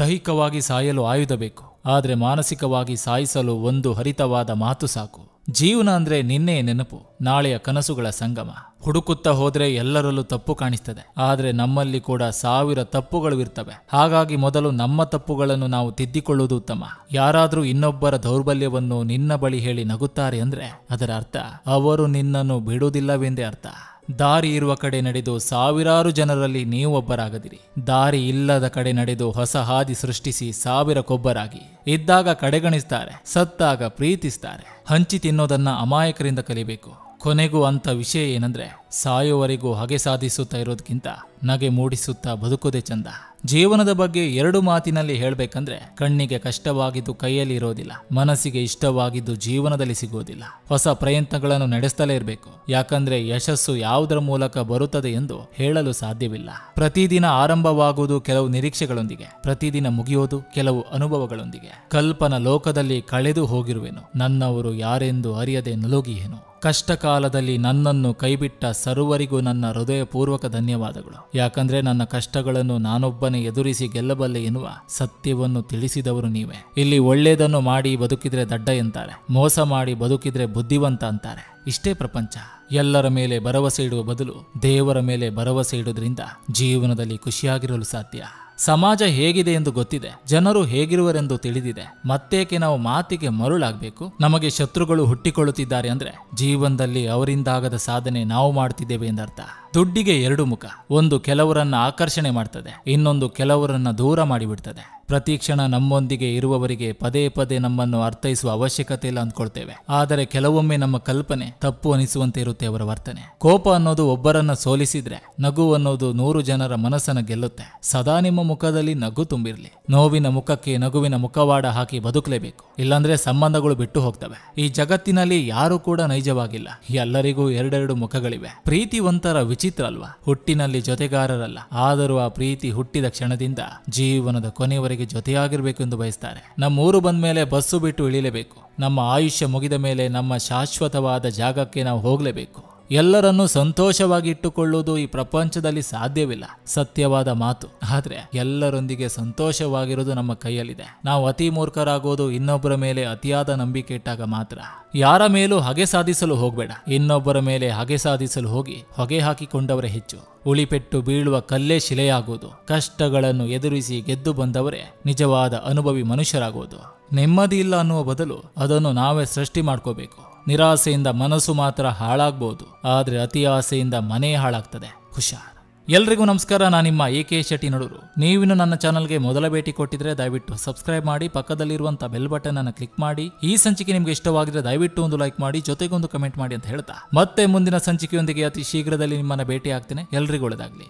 ದೈಹಿಕವಾಗಿ ಸಾಯಲು ಆಯುಧ ಬೇಕು ಆದರೆ ಮಾನಸಿಕವಾಗಿ ಸಾಯಿಸಲು ಒಂದು ಹರಿತವಾದ ಮಾತು ಸಾಕು ಜೀವನ ಅಂದ್ರೆ ನಿನ್ನೆ ನೆನಪು ನಾಳೆಯ ಕನಸುಗಳ ಸಂಗಮ ಹುಡುಕುತ್ತಾ ಹೋದ್ರೆ ಎಲ್ಲರಲ್ಲೂ ತಪ್ಪು ಕಾಣಿಸ್ತದೆ ಆದರೆ ನಮ್ಮಲ್ಲಿ ಕೂಡ ಸಾವಿರ ತಪ್ಪುಗಳು ಇರ್ತವೆ ಹಾಗಾಗಿ ಮೊದಲು ನಮ್ಮ ತಪ್ಪುಗಳನ್ನು ನಾವು ತಿದ್ದಿಕೊಳ್ಳುವುದು ಉತ್ತಮ ಯಾರಾದರೂ ಇನ್ನೊಬ್ಬರ ದೌರ್ಬಲ್ಯವನ್ನು ನಿನ್ನ ಬಳಿ ಹೇಳಿ ನಗುತ್ತಾರೆ ಅಂದ್ರೆ ಅದರ ಅರ್ಥ ಅವರು ನಿನ್ನನ್ನು ಬಿಡುವುದಿಲ್ಲವೆಂದೇ ಅರ್ಥ ದಾರಿ ಇರುವ ಕಡೆ ನಡೆದು ಸಾವಿರಾರು ಜನರಲ್ಲಿ ನೀವು ಒಬ್ಬರಾಗದಿರಿ ದಾರಿ ಇಲ್ಲದ ಕಡೆ ನಡೆದು ಹೊಸ ಹಾದಿ ಸೃಷ್ಟಿಸಿ ಸಾವಿರ ಕೊಬ್ಬರಾಗಿ ಇದ್ದಾಗ ಕಡೆಗಣಿಸ್ತಾರೆ ಸತ್ತಾಗ ಪ್ರೀತಿಸ್ತಾರೆ ಹಂಚಿ ತಿನ್ನೋದನ್ನ ಅಮಾಯಕರಿಂದ ಕಲಿಬೇಕು ಕೊನೆಗೂ ಅಂತ ವಿಷಯ ಏನಂದ್ರೆ ಸಾಯುವರೆಗೂ ಹಗೆ ಸಾಧಿಸುತ್ತಾ ಇರೋದಕ್ಕಿಂತ ನಗೆ ಮೂಡಿಸುತ್ತಾ ಬದುಕೋದೇ ಚಂದ ಜೀವನದ ಬಗ್ಗೆ ಎರಡು ಮಾತಿನಲ್ಲಿ ಹೇಳಬೇಕಂದ್ರೆ ಕಣ್ಣಿಗೆ ಕಷ್ಟವಾಗಿದ್ದು ಕೈಯಲ್ಲಿ ಇರೋದಿಲ್ಲ ಮನಸ್ಸಿಗೆ ಇಷ್ಟವಾಗಿದ್ದು ಜೀವನದಲ್ಲಿ ಸಿಗೋದಿಲ್ಲ ಹೊಸ ಪ್ರಯತ್ನಗಳನ್ನು ನಡೆಸ್ತಲೇ ಇರಬೇಕು ಯಾಕಂದ್ರೆ ಯಶಸ್ಸು ಯಾವುದರ ಮೂಲಕ ಬರುತ್ತದೆ ಎಂದು ಹೇಳಲು ಸಾಧ್ಯವಿಲ್ಲ ಪ್ರತಿದಿನ ಆರಂಭವಾಗುವುದು ಕೆಲವು ನಿರೀಕ್ಷೆಗಳೊಂದಿಗೆ ಪ್ರತಿದಿನ ಮುಗಿಯೋದು ಕೆಲವು ಅನುಭವಗಳೊಂದಿಗೆ ಕಲ್ಪನ ಲೋಕದಲ್ಲಿ ಕಳೆದು ಹೋಗಿರುವೆನು ನನ್ನವರು ಯಾರೆಂದು ಅರಿಯದೆ ಕಷ್ಟ ಕಷ್ಟಕಾಲದಲ್ಲಿ ನನ್ನನ್ನು ಕೈಬಿಟ್ಟ ಸರ್ವರಿಗೂ ನನ್ನ ಹೃದಯಪೂರ್ವಕ ಧನ್ಯವಾದಗಳು ಯಾಕಂದ್ರೆ ನನ್ನ ಕಷ್ಟಗಳನ್ನು ನಾನೊಬ್ಬನೇ ಎದುರಿಸಿ ಗೆಲ್ಲಬಲ್ಲೆ ಎನ್ನುವ ಸತ್ಯವನ್ನು ತಿಳಿಸಿದವರು ನೀವೇ ಇಲ್ಲಿ ಒಳ್ಳೆಯದನ್ನು ಮಾಡಿ ಬದುಕಿದ್ರೆ ದಡ್ಡ ಎಂತಾರೆ ಮೋಸ ಮಾಡಿ ಬದುಕಿದ್ರೆ ಬುದ್ಧಿವಂತ ಅಂತಾರೆ ಇಷ್ಟೇ ಪ್ರಪಂಚ ಎಲ್ಲರ ಮೇಲೆ ಭರವಸೆ ಇಡುವ ಬದಲು ದೇವರ ಮೇಲೆ ಭರವಸೆ ಇಡೋದ್ರಿಂದ ಜೀವನದಲ್ಲಿ ಖುಷಿಯಾಗಿರಲು ಸಾಧ್ಯ ಸಮಾಜ ಹೇಗಿದೆ ಎಂದು ಗೊತ್ತಿದೆ ಜನರು ಹೇಗಿರುವರೆಂದು ತಿಳಿದಿದೆ ಮತ್ತೇಕೆ ನಾವು ಮಾತಿಗೆ ಮರುಳಾಗಬೇಕು ನಮಗೆ ಶತ್ರುಗಳು ಹುಟ್ಟಿಕೊಳ್ಳುತ್ತಿದ್ದಾರೆ ಅಂದ್ರೆ ಜೀವನದಲ್ಲಿ ಅವರಿಂದಾಗದ ಸಾಧನೆ ನಾವು ಮಾಡ್ತಿದ್ದೇವೆ ಎಂದರ್ಥ ದುಡ್ಡಿಗೆ ಎರಡು ಮುಖ ಒಂದು ಕೆಲವರನ್ನ ಆಕರ್ಷಣೆ ಮಾಡ್ತದೆ ಇನ್ನೊಂದು ಕೆಲವರನ್ನ ದೂರ ಮಾಡಿಬಿಡ್ತದೆ ಪ್ರತಿ ಕ್ಷಣ ನಮ್ಮೊಂದಿಗೆ ಇರುವವರಿಗೆ ಪದೇ ಪದೇ ನಮ್ಮನ್ನು ಅರ್ಥೈಸುವ ಅವಶ್ಯಕತೆ ಇಲ್ಲ ಅಂದ್ಕೊಳ್ತೇವೆ ಆದರೆ ಕೆಲವೊಮ್ಮೆ ನಮ್ಮ ಕಲ್ಪನೆ ತಪ್ಪು ಅನಿಸುವಂತೆ ಇರುತ್ತೆ ಅವರ ವರ್ತನೆ ಕೋಪ ಅನ್ನೋದು ಒಬ್ಬರನ್ನ ಸೋಲಿಸಿದ್ರೆ ನಗು ಅನ್ನೋದು ನೂರು ಜನರ ಮನಸ್ಸನ್ನು ಗೆಲ್ಲುತ್ತೆ ಸದಾ ನಿಮ್ಮ ಮುಖದಲ್ಲಿ ನಗು ತುಂಬಿರಲಿ ನೋವಿನ ಮುಖಕ್ಕೆ ನಗುವಿನ ಮುಖವಾಡ ಹಾಕಿ ಬದುಕಲೇಬೇಕು ಇಲ್ಲಾಂದ್ರೆ ಸಂಬಂಧಗಳು ಬಿಟ್ಟು ಹೋಗ್ತವೆ ಈ ಜಗತ್ತಿನಲ್ಲಿ ಯಾರು ಕೂಡ ನೈಜವಾಗಿಲ್ಲ ಎಲ್ಲರಿಗೂ ಎರಡೆರಡು ಮುಖಗಳಿವೆ ಪ್ರೀತಿ ಒಂಥರ ವಿಚಿತ್ರ ಅಲ್ವಾ ಹುಟ್ಟಿನಲ್ಲಿ ಜೊತೆಗಾರರಲ್ಲ ಆದರೂ ಆ ಪ್ರೀತಿ ಹುಟ್ಟಿದ ಕ್ಷಣದಿಂದ ಜೀವನದ ಕೊನೆಯವರೆಗೆ ಜೊತೆಯಾಗಿರ್ಬೇಕು ಎಂದು ಬಯಸ್ತಾರೆ ನಮ್ಮೂರು ಬಂದ ಮೇಲೆ ಬಸ್ಸು ಬಿಟ್ಟು ಇಳಿಲೇಬೇಕು ನಮ್ಮ ಆಯುಷ್ಯ ಮುಗಿದ ಮೇಲೆ ನಮ್ಮ ಶಾಶ್ವತವಾದ ಜಾಗಕ್ಕೆ ನಾವು ಹೋಗ್ಲೇಬೇಕು ಎಲ್ಲರನ್ನೂ ಇಟ್ಟುಕೊಳ್ಳುವುದು ಈ ಪ್ರಪಂಚದಲ್ಲಿ ಸಾಧ್ಯವಿಲ್ಲ ಸತ್ಯವಾದ ಮಾತು ಆದರೆ ಎಲ್ಲರೊಂದಿಗೆ ಸಂತೋಷವಾಗಿರುವುದು ನಮ್ಮ ಕೈಯಲ್ಲಿದೆ ನಾವು ಅತಿ ಮೂರ್ಖರಾಗೋದು ಇನ್ನೊಬ್ಬರ ಮೇಲೆ ಅತಿಯಾದ ನಂಬಿಕೆ ಇಟ್ಟಾಗ ಮಾತ್ರ ಯಾರ ಮೇಲೂ ಹಗೆ ಸಾಧಿಸಲು ಹೋಗಬೇಡ ಇನ್ನೊಬ್ಬರ ಮೇಲೆ ಹಗೆ ಸಾಧಿಸಲು ಹೋಗಿ ಹೊಗೆ ಹಾಕಿಕೊಂಡವರೇ ಹೆಚ್ಚು ಉಳಿಪೆಟ್ಟು ಬೀಳುವ ಕಲ್ಲೇ ಶಿಲೆಯಾಗುವುದು ಕಷ್ಟಗಳನ್ನು ಎದುರಿಸಿ ಗೆದ್ದು ಬಂದವರೇ ನಿಜವಾದ ಅನುಭವಿ ಮನುಷ್ಯರಾಗುವುದು ನೆಮ್ಮದಿ ಇಲ್ಲ ಅನ್ನುವ ಬದಲು ಅದನ್ನು ನಾವೇ ಸೃಷ್ಟಿ ಮಾಡ್ಕೋಬೇಕು ನಿರಾಸೆಯಿಂದ ಮನಸ್ಸು ಮಾತ್ರ ಹಾಳಾಗ್ಬೋದು ಆದರೆ ಅತಿ ಆಸೆಯಿಂದ ಮನೆ ಹಾಳಾಗ್ತದೆ ಹುಷಾರ್ ಎಲ್ರಿಗೂ ನಮಸ್ಕಾರ ನಾನು ನಿಮ್ಮ ಎ ಕೆ ಶೆಟ್ಟಿ ನಡೂರು ನೀವಿನ್ನು ನನ್ನ ಚಾನಲ್ಗೆ ಮೊದಲ ಭೇಟಿ ಕೊಟ್ಟಿದ್ರೆ ದಯವಿಟ್ಟು ಸಬ್ಸ್ಕ್ರೈಬ್ ಮಾಡಿ ಪಕ್ಕದಲ್ಲಿರುವಂಥ ಬೆಲ್ ಬಟನ್ ಅನ್ನು ಕ್ಲಿಕ್ ಮಾಡಿ ಈ ಸಂಚಿಕೆ ನಿಮಗೆ ಇಷ್ಟವಾಗಿದ್ರೆ ದಯವಿಟ್ಟು ಒಂದು ಲೈಕ್ ಮಾಡಿ ಜೊತೆಗೊಂದು ಕಮೆಂಟ್ ಮಾಡಿ ಅಂತ ಹೇಳ್ತಾ ಮತ್ತೆ ಮುಂದಿನ ಸಂಚಿಕೆಯೊಂದಿಗೆ ಅತಿ ಶೀಘ್ರದಲ್ಲಿ ನಿಮ್ಮನ್ನ ಭೇಟಿ ಆಗ್ತೇನೆ ಎಲ್ರಿಗೂ ಒಳ್ಳೆದಾಗ್ಲಿ